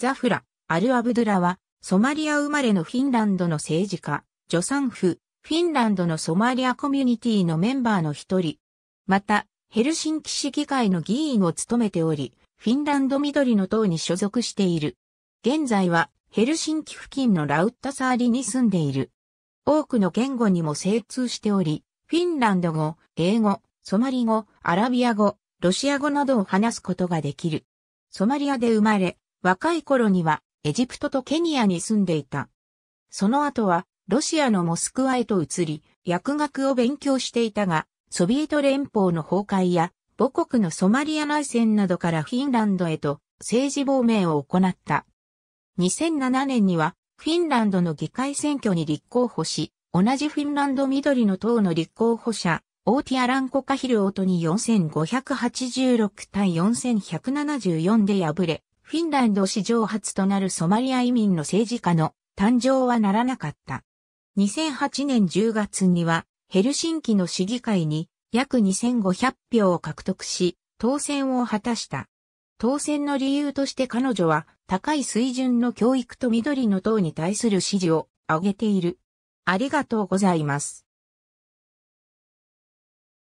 ザフラ、アル・アブドゥラは、ソマリア生まれのフィンランドの政治家、助産婦、フィンランドのソマリアコミュニティのメンバーの一人。また、ヘルシンキ市議会の議員を務めており、フィンランド緑の党に所属している。現在は、ヘルシンキ付近のラウッタサーリに住んでいる。多くの言語にも精通しており、フィンランド語、英語、ソマリ語、アラビア語、ロシア語などを話すことができる。ソマリアで生まれ、若い頃にはエジプトとケニアに住んでいた。その後はロシアのモスクワへと移り、薬学を勉強していたが、ソビエト連邦の崩壊や母国のソマリア内戦などからフィンランドへと政治亡命を行った。2007年にはフィンランドの議会選挙に立候補し、同じフィンランド緑の党の立候補者、オーティアランコカヒルオートに4586対4174で敗れ、フィンランド史上初となるソマリア移民の政治家の誕生はならなかった。2008年10月にはヘルシンキの市議会に約2500票を獲得し、当選を果たした。当選の理由として彼女は高い水準の教育と緑の党に対する支持を上げている。ありがとうございます。